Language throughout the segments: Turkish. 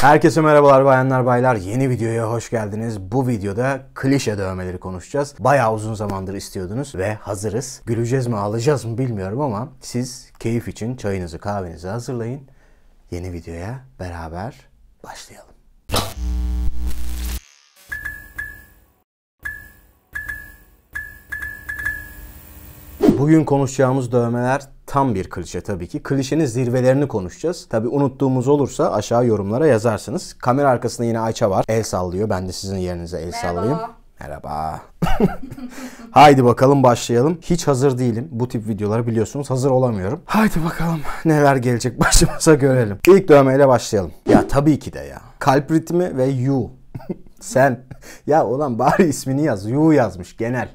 Herkese merhabalar bayanlar baylar. Yeni videoya hoş geldiniz. Bu videoda klişe dövmeleri konuşacağız. Bayağı uzun zamandır istiyordunuz ve hazırız. Güleceğiz mi ağlayacağız mı bilmiyorum ama siz keyif için çayınızı kahvenizi hazırlayın. Yeni videoya beraber başlayalım. Bugün konuşacağımız dövmeler tam bir klişe tabii ki. Klişenin zirvelerini konuşacağız. Tabii unuttuğumuz olursa aşağı yorumlara yazarsınız. Kamera arkasında yine Ayça var. El sallıyor. Ben de sizin yerinize el Merhaba. sallayayım. Merhaba. Haydi bakalım başlayalım. Hiç hazır değilim. Bu tip videoları biliyorsunuz hazır olamıyorum. Haydi bakalım neler gelecek başımıza görelim. İlk dövmeyle başlayalım. Ya tabii ki de ya. Kalp ritmi ve you. Sen. ya olan bari ismini yaz. You yazmış genel.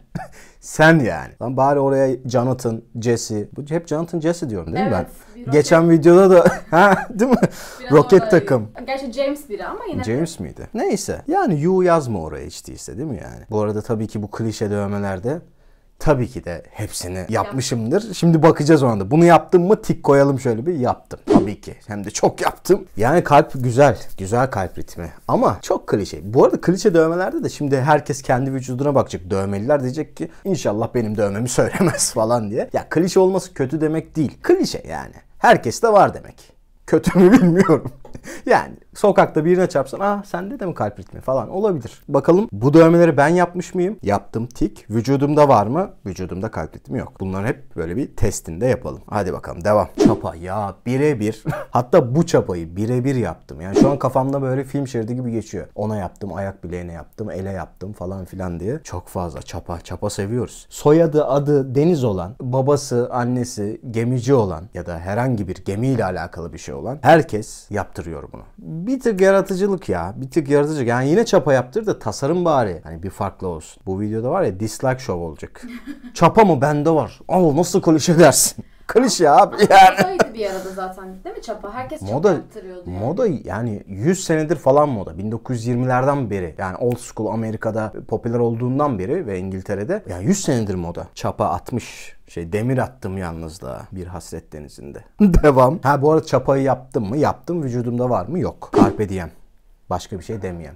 Sen yani. Lan bari oraya Jonathan, Jesse. Bu hep Jonathan, Jesse diyorum değil mi evet, ben? Geçen videoda da ha değil mi? Biraz roket takım. Gerçi James biri ama yine. James de. miydi? Neyse. Yani U yazma oraya hiç değilse değil mi yani? Bu arada tabii ki bu klişe dövmelerde Tabii ki de hepsini yapmışımdır. Şimdi bakacağız ona da. Bunu yaptım mı tik koyalım şöyle bir yaptım. Tabii ki. Hem de çok yaptım. Yani kalp güzel. Güzel kalp ritmi. Ama çok klişe. Bu arada klişe dövmelerde de şimdi herkes kendi vücuduna bakacak. Dövmeliler diyecek ki inşallah benim dövmemi söylemez falan diye. Ya klişe olması kötü demek değil. Klişe yani. Herkes de var demek. Kötü mü bilmiyorum. yani Sokakta birine çarpsan ah sende de mi kalp ritmi falan olabilir. Bakalım bu dövmeleri ben yapmış mıyım? Yaptım tik. Vücudumda var mı? Vücudumda kalp ritmi yok. Bunları hep böyle bir testinde yapalım. Hadi bakalım devam. Çapa ya birebir. Hatta bu çapayı birebir yaptım. Yani şu an kafamda böyle film şeridi gibi geçiyor. Ona yaptım, ayak bileğine yaptım, ele yaptım falan filan diye. Çok fazla çapa. Çapa seviyoruz. Soyadı adı Deniz olan, babası, annesi gemici olan ya da herhangi bir gemiyle alakalı bir şey olan herkes yaptırıyor bunu bir tık yaratıcılık ya. Bir tık yaratıcılık. Yani yine çapa yaptır da tasarım bari. Hani bir farklı olsun. Bu videoda var ya dislike show olacak. çapa mı bende var? Al nasıl klişe dersin klişe abi yani. Modaydı bir arada zaten değil mi Çapa? Herkes moda, çok yaptırıyordu. Yani. Moda yani 100 senedir falan moda. 1920'lerden beri yani old school Amerika'da popüler olduğundan beri ve İngiltere'de yani 100 senedir moda. Çapa 60 şey demir attım yalnız da bir hasret denizinde. Devam. Ha bu arada çapayı yaptım mı? Yaptım. Vücudumda var mı? Yok. Carpe diem. Başka bir şey demeyeyim.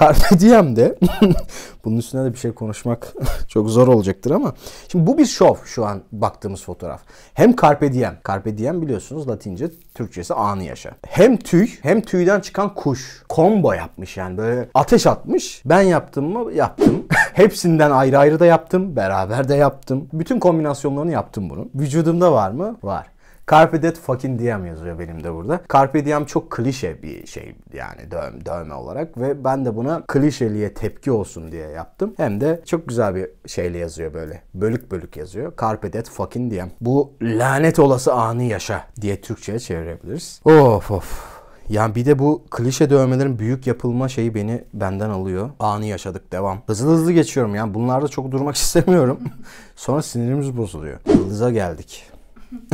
Carpe de, bunun üstüne de bir şey konuşmak çok zor olacaktır ama şimdi bu bir şov şu an baktığımız fotoğraf. Hem Carpe Diem, Carpe Diem biliyorsunuz Latince, Türkçesi anı yaşa. Hem tüy hem tüyden çıkan kuş. Combo yapmış yani böyle ateş atmış. Ben yaptım mı? Yaptım. Hepsinden ayrı ayrı da yaptım. Beraber de yaptım. Bütün kombinasyonlarını yaptım bunun. Vücudumda var mı? Var. Carpe Dead fucking diem yazıyor benim de burada. Carpe diem çok klişe bir şey yani dövme, dövme olarak ve ben de buna klişeliğe tepki olsun diye yaptım. Hem de çok güzel bir şeyle yazıyor böyle. Bölük bölük yazıyor. Carpe Dead fucking diem. Bu lanet olası anı yaşa diye Türkçe'ye çevirebiliriz. Of of. Yani bir de bu klişe dövmelerin büyük yapılma şeyi beni benden alıyor. Anı yaşadık devam. Hızlı hızlı geçiyorum yani bunlarda çok durmak istemiyorum. Sonra sinirimiz bozuluyor. Yıldız'a geldik.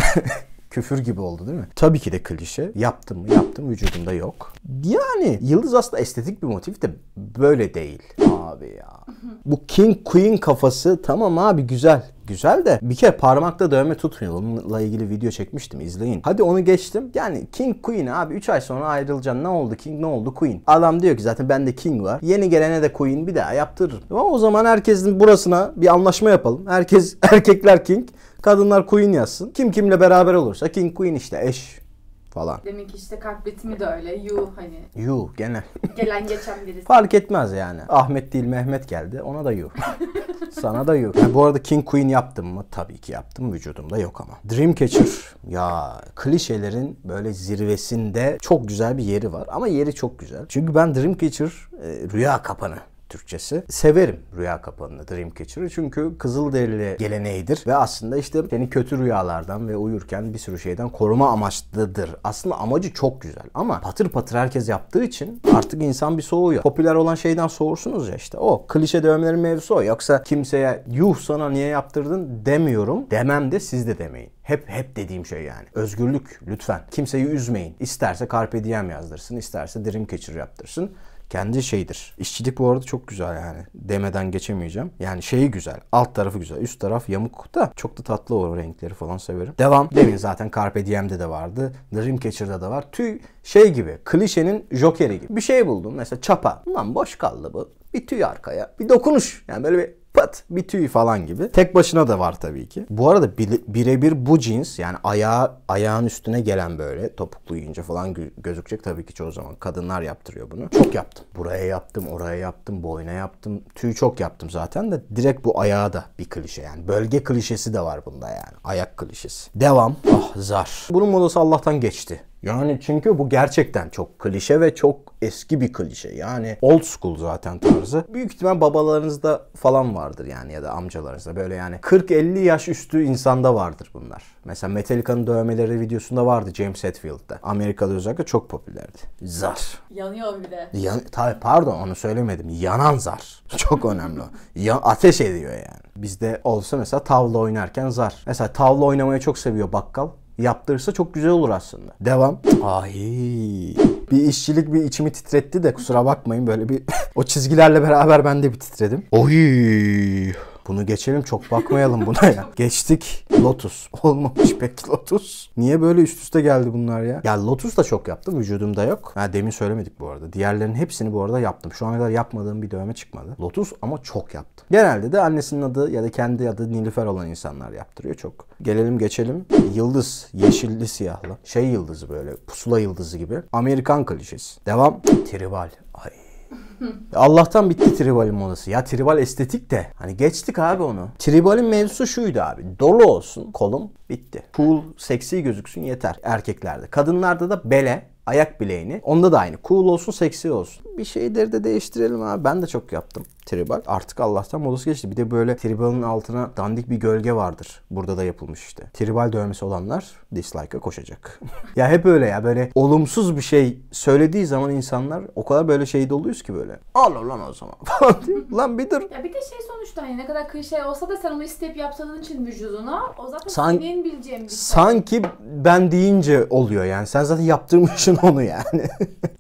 küfür gibi oldu değil mi? Tabii ki de klişe. Yaptım mı? Yaptım. Vücudumda yok. Yani yıldız aslında estetik bir motif de böyle değil. Abi ya. Bu King Queen kafası tamam abi güzel. Güzel de bir kere parmakta dövme tutmuyor. Onunla ilgili video çekmiştim izleyin. Hadi onu geçtim. Yani King Queen abi 3 ay sonra ayrılacaksın. Ne oldu King ne oldu Queen? Adam diyor ki zaten bende King var. Yeni gelene de Queen bir daha yaptırırım. Ama o zaman herkesin burasına bir anlaşma yapalım. Herkes erkekler King Kadınlar queen yazsın. Kim kimle beraber olursa king queen işte eş falan. Deminki işte kalp de öyle. You hani. You gene. Gelen geçen birisi. Fark etmez yani. Ahmet değil Mehmet geldi. Ona da you. Sana da you. Yani bu arada King Queen yaptım mı? Tabii ki yaptım. Vücudumda yok ama. Dreamcatcher. Ya klişelerin böyle zirvesinde çok güzel bir yeri var. Ama yeri çok güzel. Çünkü ben Dreamcatcher e, rüya kapanı Türkçesi. Severim rüya kapanını Dreamcatcher'ı çünkü Kızılderili geleneğidir ve aslında işte seni kötü rüyalardan ve uyurken bir sürü şeyden koruma amaçlıdır. Aslında amacı çok güzel ama patır patır herkes yaptığı için artık insan bir soğuyor. Popüler olan şeyden soğursunuz ya işte o. Klişe dövmelerin mevzusu o. Yoksa kimseye yuh sana niye yaptırdın demiyorum. Demem de siz de demeyin. Hep hep dediğim şey yani. Özgürlük lütfen. Kimseyi üzmeyin. İsterse Carpe Diem yazdırsın, isterse Dreamcatcher yaptırsın kendi şeydir. İşçilik bu arada çok güzel yani. Demeden geçemeyeceğim. Yani şeyi güzel. Alt tarafı güzel. Üst taraf yamuk da çok da tatlı o renkleri falan severim. Devam. Demin zaten Carpe Diem'de de vardı. Dreamcatcher'da da var. Tüy şey gibi. Klişenin jokeri gibi. Bir şey buldum. Mesela çapa. Lan boş kaldı bu. Bir tüy arkaya. Bir dokunuş. Yani böyle bir pat bir tüy falan gibi. Tek başına da var tabii ki. Bu arada birebir bu cins yani ayağı ayağın üstüne gelen böyle topuklu giyince falan gözükecek tabii ki çoğu zaman. Kadınlar yaptırıyor bunu. Çok yaptım. Buraya yaptım, oraya yaptım, boyna yaptım. Tüy çok yaptım zaten de direkt bu ayağa da bir klişe yani. Bölge klişesi de var bunda yani. Ayak klişesi. Devam. Ah zar. Bunun modası Allah'tan geçti. Yani çünkü bu gerçekten çok klişe ve çok eski bir klişe. Yani old school zaten tarzı. Büyük ihtimal babalarınızda falan vardır yani ya da amcalarınızda. Böyle yani 40-50 yaş üstü insanda vardır bunlar. Mesela Metallica'nın dövmeleri videosunda vardı James Hetfield'da. Amerika'da özellikle çok popülerdi. Zar. Yanıyor bir de. Yan, tabii pardon onu söylemedim. Yanan zar. Çok önemli o. Ya, ateş ediyor yani. Bizde olsa mesela tavla oynarken zar. Mesela tavla oynamayı çok seviyor bakkal yaptırırsa çok güzel olur aslında. Devam. Ay. Bir işçilik bir içimi titretti de kusura bakmayın böyle bir o çizgilerle beraber ben de bir titredim. Oy. Bunu geçelim çok bakmayalım buna ya. Geçtik. Lotus. Olmamış pek Lotus. Niye böyle üst üste geldi bunlar ya? Ya Lotus da çok yaptım. Vücudumda yok. Ha, demin söylemedik bu arada. Diğerlerinin hepsini bu arada yaptım. Şu ana kadar yapmadığım bir dövme çıkmadı. Lotus ama çok yaptım. Genelde de annesinin adı ya da kendi adı Nilüfer olan insanlar yaptırıyor çok. Gelelim geçelim. Yıldız. Yeşilli siyahlı. Şey yıldızı böyle. Pusula yıldızı gibi. Amerikan klişesi. Devam. Tribal. Ay Hı. Allah'tan bitti tribal modası. Ya tribal estetik de. Hani geçtik abi onu. Tribalin mevzusu şuydu abi. Dolu olsun kolum bitti. Cool, seksi gözüksün yeter erkeklerde. Kadınlarda da bele ayak bileğini. Onda da aynı. Cool olsun, seksi olsun. Bir şeyleri de değiştirelim abi. Ben de çok yaptım. Tribal. Artık Allah'tan modası geçti. Bir de böyle Tribal'ın altına dandik bir gölge vardır. Burada da yapılmış işte. Tribal dövmesi olanlar dislike'a koşacak. ya hep öyle ya böyle olumsuz bir şey söylediği zaman insanlar o kadar böyle şey doluyuz ki böyle. Al lan o zaman falan lan bir dur. Ya bir de şey sonuçta hani ne kadar klişe olsa da sen onu isteyip yaptığın için vücuduna o zaten San... senin bileceğin bir şey. Sanki ben deyince oluyor yani. Sen zaten yaptırmışsın onu yani.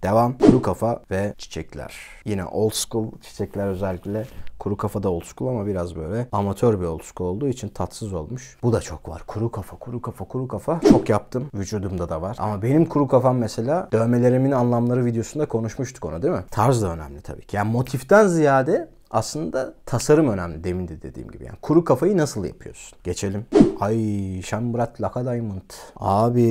Devam. Kuru kafa ve çiçekler. Yine old school çiçekler özel özellikle kuru kafada old school ama biraz böyle amatör bir old school olduğu için tatsız olmuş. Bu da çok var. Kuru kafa, kuru kafa, kuru kafa. Çok yaptım. Vücudumda da var. Ama benim kuru kafam mesela dövmelerimin anlamları videosunda konuşmuştuk onu değil mi? Tarz da önemli tabii ki. Yani motiften ziyade aslında tasarım önemli demin de dediğim gibi. Yani kuru kafayı nasıl yapıyorsun? Geçelim. Ay Şambrat Laka Diamond. Abi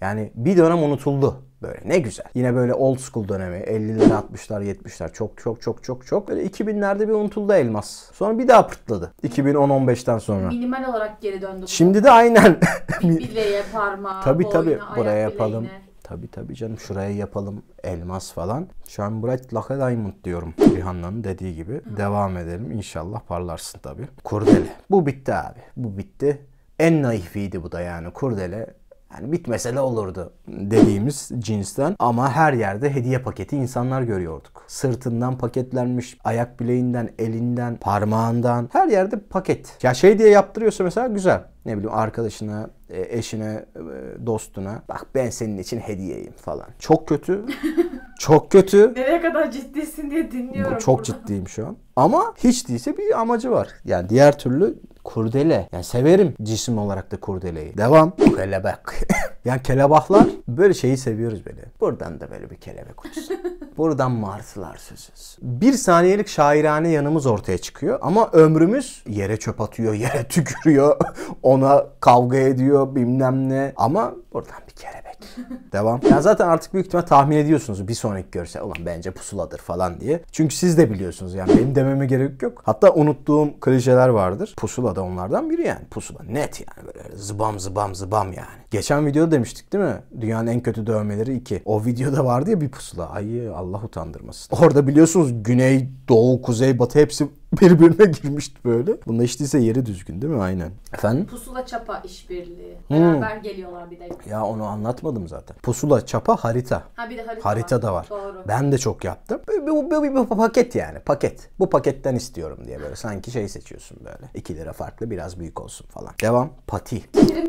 yani bir dönem unutuldu. Böyle ne güzel. Yine böyle old school dönemi. 50'ler, 60'lar, 70'ler. Çok çok çok çok çok. Böyle 2000'lerde bir unutuldu elmas. Sonra bir daha pırtladı. 2010-15'ten sonra. Minimal olarak geri döndü. Şimdi de aynen. Bileğe, parmağa, tabii, boyuna, tabii. Buraya bileğine. yapalım. Tabi tabi canım şuraya yapalım elmas falan. Shine bright like a diamond diyorum. Rihanna'nın dediği gibi. Hı. Devam edelim inşallah parlarsın tabi. Kurdele. Bu bitti abi. Bu bitti. En naifiydi bu da yani. Kurdele yani bitmese de olurdu dediğimiz cinsten ama her yerde hediye paketi insanlar görüyorduk. Sırtından paketlenmiş, ayak bileğinden, elinden, parmağından her yerde paket. Ya şey diye yaptırıyorsa mesela güzel. Ne bileyim arkadaşına, e, eşine, e, dostuna bak ben senin için hediyeyim falan. Çok kötü. Çok kötü. Nereye kadar ciddisin diye dinliyorum. Bu çok buradan. ciddiyim şu an. Ama hiç değilse bir amacı var. Yani diğer türlü Kurdele. Yani severim cisim olarak da kurdeleyi. Devam. Kelebek. yani kelebaklar böyle şeyi seviyoruz böyle. Buradan da böyle bir kelebek uçsun. Buradan Marslar sözüz. Bir saniyelik şairane yanımız ortaya çıkıyor ama ömrümüz yere çöp atıyor, yere tükürüyor, ona kavga ediyor bilmem ne. Ama buradan bir kelebek Devam. Yani zaten artık büyük ihtimal tahmin ediyorsunuz bir sonraki görse. Ulan bence pusuladır falan diye. Çünkü siz de biliyorsunuz yani benim dememe gerek yok. Hatta unuttuğum klişeler vardır. Pusula da onlardan biri yani. Pusula net yani böyle zıbam zıbam zıbam yani. Geçen videoda demiştik değil mi? Dünyanın en kötü dövmeleri 2. O videoda vardı ya bir pusula. Ay Allah utandırmasın. Orada biliyorsunuz güney, doğu, kuzey, batı hepsi birbirine girmişti böyle. Bunda işteyse yeri düzgün değil mi? Aynen. Efendim? Pusula çapa işbirliği. Hmm. Beraber geliyorlar bir de. Ya onu anlatmadım zaten. Pusula çapa harita. Ha bir de harita, harita var. da var. Doğru. Ben de çok yaptım. Bu bir, bir, bir, paket yani paket. Bu paketten istiyorum diye böyle sanki şey seçiyorsun böyle. 2 lira farklı biraz büyük olsun falan. Devam. Pati.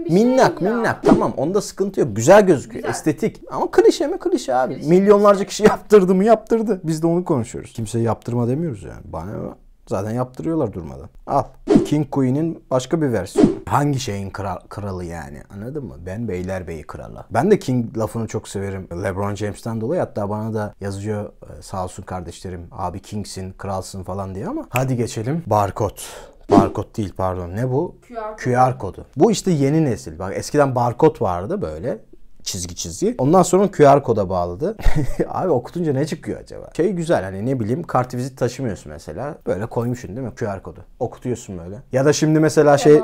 Minnak şey minnak. Tamam onda sıkıntı yok. Güzel gözüküyor. Güzel. Estetik. Ama klişe mi klişe abi. Klişe. Milyonlarca kişi yaptırdı mı yaptırdı. Biz de onu konuşuyoruz. Kimse yaptırma demiyoruz yani. Bana Zaten yaptırıyorlar durmadan. Al. King Queen'in başka bir versiyonu. Hangi şeyin kral, kralı yani anladın mı? Ben Beylerbeyi kralı. Ben de King lafını çok severim. Lebron James'ten dolayı hatta bana da yazıyor. Ee, sağ olsun kardeşlerim abi King'sin kralsın falan diye ama. Hadi geçelim. Barkod. Barkod değil pardon. Ne bu? QR, QR kodu. Bu işte yeni nesil. Bak eskiden barkod vardı böyle çizgi çizgi. Ondan sonra QR koda bağladı. Abi okutunca ne çıkıyor acaba? Şey güzel hani ne bileyim kartvizit taşımıyorsun mesela. Böyle koymuşsun değil mi QR kodu? Okutuyorsun böyle. Ya da şimdi mesela şey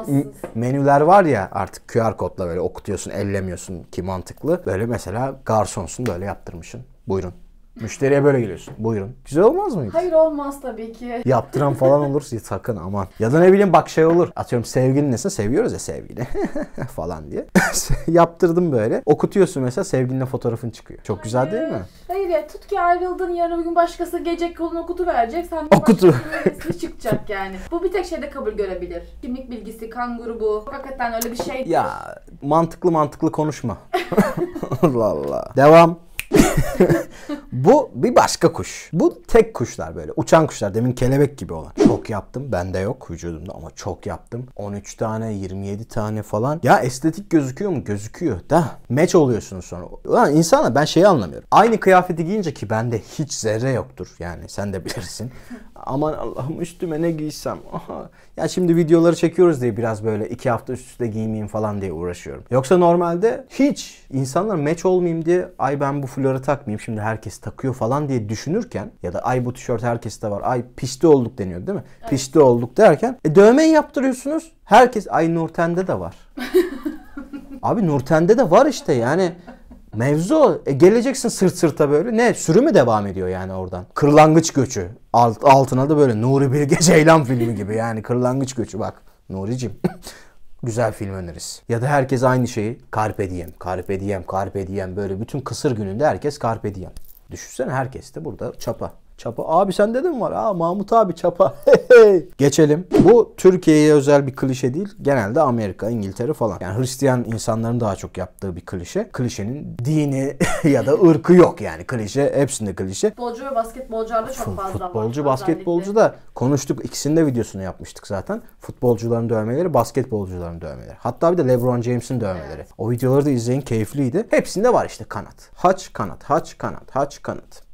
menüler var ya artık QR kodla böyle okutuyorsun ellemiyorsun ki mantıklı. Böyle mesela garsonsun böyle yaptırmışsın. Buyurun Müşteriye böyle geliyorsun. Buyurun. Güzel olmaz mı? Hayır olmaz tabii ki. Yaptıran falan olursa sakın aman. Ya da ne bileyim bak şey olur. Atıyorum sevgilin nesin? Seviyoruz ya sevgili. falan diye. Yaptırdım böyle. Okutuyorsun mesela sevgilinle fotoğrafın çıkıyor. Çok güzel değil mi? Ee, hayır ya tut ki ayrıldın yarın bir gün başkası gelecek kolunu okutu verecek. Sen de Okutu. başkasının çıkacak yani. Bu bir tek şeyde kabul görebilir. Kimlik bilgisi, kan grubu. Hakikaten öyle bir şey. Ya mantıklı mantıklı konuşma. Allah Allah. Devam. bu bir başka kuş. Bu tek kuşlar böyle. Uçan kuşlar. Demin kelebek gibi olan. Çok yaptım. Bende yok vücudumda ama çok yaptım. 13 tane, 27 tane falan. Ya estetik gözüküyor mu? Gözüküyor. Da meç oluyorsunuz sonra. Ulan insana ben şeyi anlamıyorum. Aynı kıyafeti giyince ki bende hiç zerre yoktur. Yani sen de bilirsin. aman Allah'ım üstüme ne giysem. Aha. Ya şimdi videoları çekiyoruz diye biraz böyle iki hafta üst üste giymeyeyim falan diye uğraşıyorum. Yoksa normalde hiç insanlar meç olmayayım diye ay ben bu flörü takmayayım şimdi herkes takıyor falan diye düşünürken ya da ay bu tişört herkeste var. Ay pişti olduk deniyor değil mi? Evet. Pişti olduk derken e, dövmeyi yaptırıyorsunuz. Herkes ay Nurten'de de var. Abi Nurten'de de var işte yani. Mevzu E geleceksin sırt sırta böyle. Ne? sürü mü devam ediyor yani oradan. Kırlangıç göçü. Alt, altına da böyle Nuri Bilge Ceylan filmi gibi. Yani kırlangıç göçü bak. Nuri'cim. güzel film öneririz. Ya da herkes aynı şeyi Carpe Diem, Carpe Diem, Carpe Diem böyle bütün kısır gününde herkes Carpe Diem. Düşünsene herkes de burada çapa. Çapa. Abi sen dedin mi var? Aa Mahmut abi çapa. Geçelim. Bu Türkiye'ye özel bir klişe değil. Genelde Amerika, İngiltere falan. Yani Hristiyan insanların daha çok yaptığı bir klişe. Klişenin dini ya da ırkı yok yani. Klişe hepsinde klişe. Futbolcu ve da çok fazla var. Futbolcu, basketbolcu da konuştuk. ikisinde videosunu yapmıştık zaten. Futbolcuların dövmeleri, basketbolcuların dövmeleri. Hatta bir de LeBron James'in dövmeleri. Evet. O videoları da izleyin keyifliydi. Hepsinde var işte kanat. Haç kanat, haç kanat, haç kanat.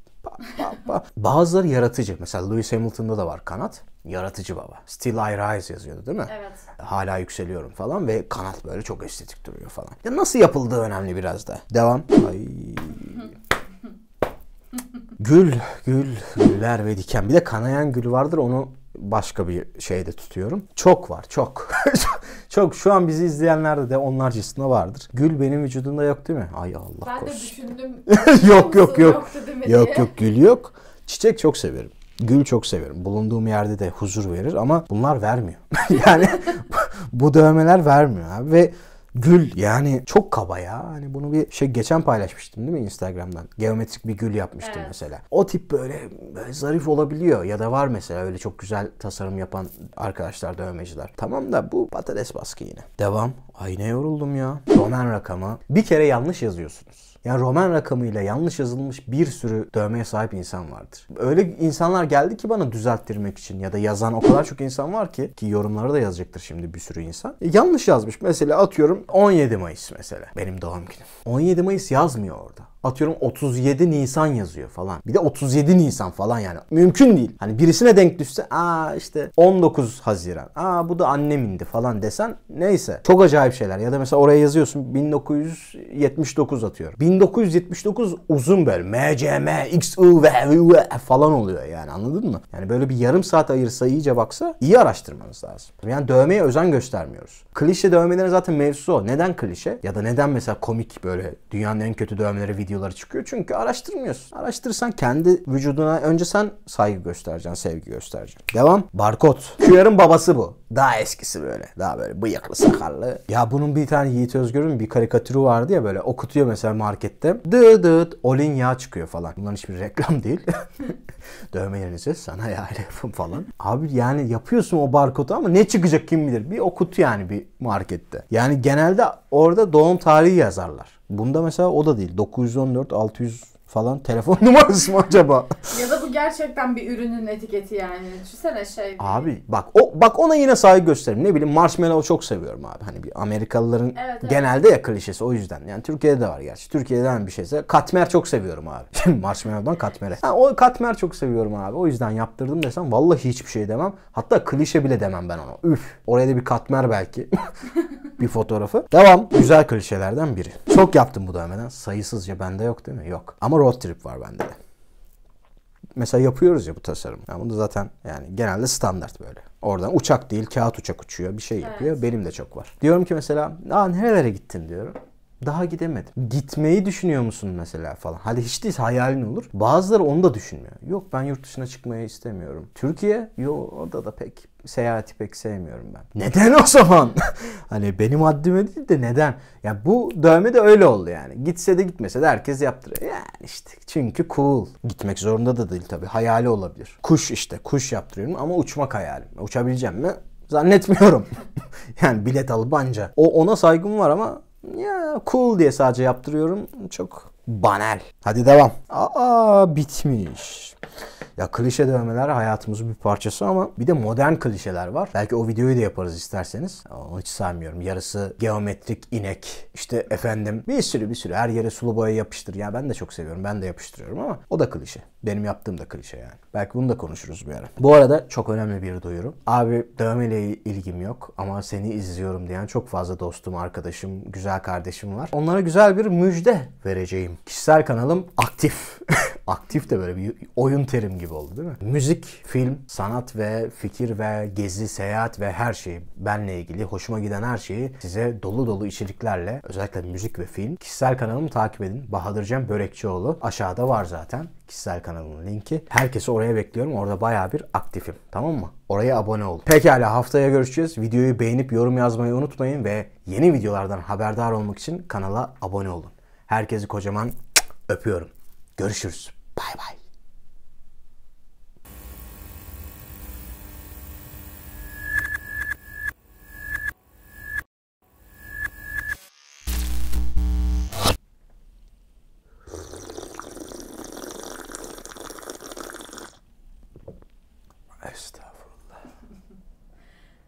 Bazıları yaratıcı. Mesela Lewis Hamilton'da da var kanat. Yaratıcı baba. Still I Rise yazıyordu değil mi? Evet. Hala yükseliyorum falan ve kanat böyle çok estetik duruyor falan. Ya nasıl yapıldığı önemli biraz da. Devam. Ay. gül, gül, güller ve diken. Bir de kanayan gül vardır onu başka bir şeyde tutuyorum. Çok var, çok. Çok şu an bizi izleyenlerde de onlarcasına vardır. Gül benim vücudumda yok değil mi? Ay Allah Ben korusun. de düşündüm. yok yok yok. Yok yok gül yok. Çiçek çok severim. Gül çok severim. Bulunduğum yerde de huzur verir ama bunlar vermiyor. yani bu dövmeler vermiyor abi. Ve Gül yani çok kaba ya. Hani bunu bir şey geçen paylaşmıştım değil mi Instagram'dan? Geometrik bir gül yapmıştım evet. mesela. O tip böyle, böyle zarif olabiliyor ya da var mesela öyle çok güzel tasarım yapan arkadaşlar dövmeciler. Tamam da bu patates baskı yine. Devam. Ay ne yoruldum ya. Domen rakamı. Bir kere yanlış yazıyorsunuz. Yani Roman rakamıyla yanlış yazılmış bir sürü dövmeye sahip insan vardır. Öyle insanlar geldi ki bana düzelttirmek için ya da yazan o kadar çok insan var ki ki yorumları da yazacaktır şimdi bir sürü insan. E, yanlış yazmış. Mesela atıyorum 17 Mayıs mesela. Benim doğum günüm. 17 Mayıs yazmıyor orada atıyorum 37 Nisan yazıyor falan. Bir de 37 Nisan falan yani. Mümkün değil. Hani birisine denk düşse aa işte 19 Haziran. Aa bu da annemindi falan desen neyse. Çok acayip şeyler. Ya da mesela oraya yazıyorsun 1979 atıyorum. 1979 uzun böyle MCM, XU ve falan oluyor yani anladın mı? Yani böyle bir yarım saat ayırsa iyice baksa iyi araştırmanız lazım. Yani dövmeye özen göstermiyoruz. Klişe dövmelerin zaten mevzusu o. Neden klişe? Ya da neden mesela komik böyle dünyanın en kötü dövmeleri video videoları çıkıyor. Çünkü araştırmıyorsun. Araştırırsan kendi vücuduna önce sen saygı göstereceksin, sevgi göstereceksin. Devam. Barkod. QR'ın babası bu. Daha eskisi böyle. Daha böyle bıyıklı, sakallı. Ya bunun bir tane Yiğit Özgür'ün bir karikatürü vardı ya böyle. Okutuyor mesela markette. Dı dıt olin yağ çıkıyor falan. Bunların hiçbir reklam değil. Dövme yerinize sana ya yapın falan. Abi yani yapıyorsun o barkodu ama ne çıkacak kim bilir. Bir okut yani bir markette. Yani genelde orada doğum tarihi yazarlar. Bunda mesela o da değil. 914, 600 falan telefon numarası mı acaba? ya da bu gerçekten bir ürünün etiketi yani. Düşünsene şey. Abi bak o bak ona yine saygı gösteririm. Ne bileyim marshmallow çok seviyorum abi. Hani bir Amerikalıların evet, evet. genelde ya klişesi o yüzden. Yani Türkiye'de de var gerçi. Türkiye'den bir şeyse katmer çok seviyorum abi. Marshmallow'dan katmere. Ha, o katmer çok seviyorum abi. O yüzden yaptırdım desem vallahi hiçbir şey demem. Hatta klişe bile demem ben ona. Üf. Oraya da bir katmer belki. bir fotoğrafı. Devam. Güzel klişelerden biri. Çok yaptım bu dönemden Sayısızca bende yok değil mi? Yok. Ama ama road trip var bende de. Mesela yapıyoruz ya bu tasarım. Yani bunu zaten yani genelde standart böyle. Oradan uçak değil kağıt uçak uçuyor bir şey yapıyor. Evet. Benim de çok var. Diyorum ki mesela aa nerelere gittin diyorum. Daha gidemedim. Gitmeyi düşünüyor musun mesela falan. Hadi hiç değilse hayalin olur. Bazıları onu da düşünmüyor. Yok ben yurt dışına çıkmayı istemiyorum. Türkiye? Yo orada da pek seyahati pek sevmiyorum ben. Neden o zaman? hani benim haddime değil de neden? Ya bu dövme de öyle oldu yani. Gitse de gitmese de herkes yaptırıyor. Yani işte çünkü cool. Gitmek zorunda da değil tabii. Hayali olabilir. Kuş işte. Kuş yaptırıyorum ama uçmak hayalim. Uçabileceğim mi? Zannetmiyorum. yani bilet alıp anca. O ona saygım var ama ya cool diye sadece yaptırıyorum. Çok banal. Hadi devam. Aa bitmiş. Ya klişe dövmeler hayatımızın bir parçası ama bir de modern klişeler var. Belki o videoyu da yaparız isterseniz. Onu hiç saymıyorum. Yarısı geometrik inek. İşte efendim bir sürü bir sürü her yere sulu boya yapıştır. Ya ben de çok seviyorum. Ben de yapıştırıyorum ama o da klişe. Benim yaptığım da klişe yani. Belki bunu da konuşuruz bir ara. Bu arada çok önemli bir duyuru. Abi dövmeyle ilgim yok ama seni izliyorum diyen çok fazla dostum, arkadaşım, güzel kardeşim var. Onlara güzel bir müjde vereceğim Kişisel kanalım aktif. aktif de böyle bir oyun terim gibi oldu değil mi? Müzik, film, sanat ve fikir ve gezi, seyahat ve her şeyi benle ilgili hoşuma giden her şeyi size dolu dolu içeriklerle özellikle müzik ve film kişisel kanalımı takip edin. Bahadır Cem Börekçioğlu aşağıda var zaten kişisel kanalımın linki. Herkesi oraya bekliyorum. Orada baya bir aktifim. Tamam mı? Oraya abone ol. Pekala haftaya görüşeceğiz. Videoyu beğenip yorum yazmayı unutmayın ve yeni videolardan haberdar olmak için kanala abone olun. Herkesi kocaman öpüyorum. Görüşürüz. Bay bay.